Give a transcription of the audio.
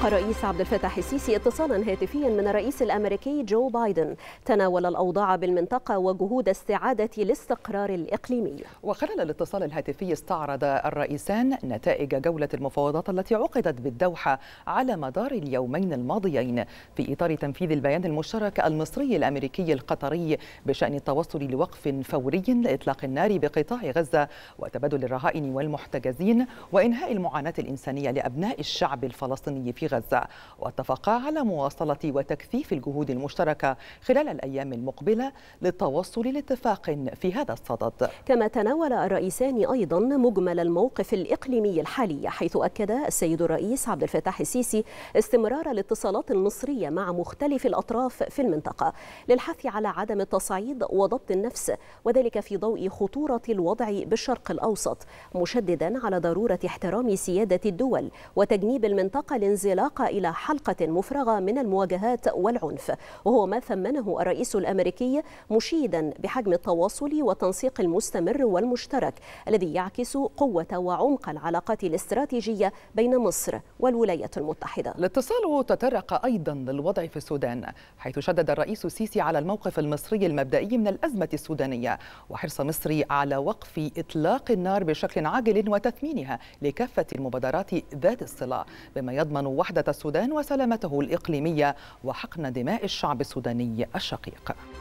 تلقى الرئيس عبد الفتاح السيسي اتصالا هاتفيا من الرئيس الامريكي جو بايدن تناول الاوضاع بالمنطقه وجهود استعاده الاستقرار الاقليمي. وخلال الاتصال الهاتفي استعرض الرئيسان نتائج جوله المفاوضات التي عقدت بالدوحه على مدار اليومين الماضيين في اطار تنفيذ البيان المشترك المصري الامريكي القطري بشان التوصل لوقف فوري لاطلاق النار بقطاع غزه وتبادل الرهائن والمحتجزين وانهاء المعاناه الانسانيه لابناء الشعب الفلسطيني في غزة واتفقا على مواصلة وتكثيف الجهود المشتركة خلال الأيام المقبلة للتوصل لاتفاق في هذا الصدد كما تناول الرئيسان أيضا مجمل الموقف الإقليمي الحالي حيث أكد السيد الرئيس عبد الفتاح السيسي استمرار الاتصالات المصرية مع مختلف الأطراف في المنطقة للحث على عدم التصعيد وضبط النفس وذلك في ضوء خطورة الوضع بالشرق الأوسط مشددا على ضرورة احترام سيادة الدول وتجنيب المنطقة لانزلاق الانطلاق إلى حلقة مفرغة من المواجهات والعنف وهو ما ثمنه الرئيس الأمريكي مشيدا بحجم التواصل والتنسيق المستمر والمشترك الذي يعكس قوة وعمق العلاقات الاستراتيجية بين مصر والولايات المتحدة الاتصال تطرق أيضا للوضع في السودان حيث شدد الرئيس السيسي على الموقف المصري المبدئي من الأزمة السودانية وحرص مصر على وقف إطلاق النار بشكل عاجل وتثمينها لكافة المبادرات ذات الصلة بما يضمن وحدة وحدة السودان وسلامته الإقليمية وحقن دماء الشعب السوداني الشقيق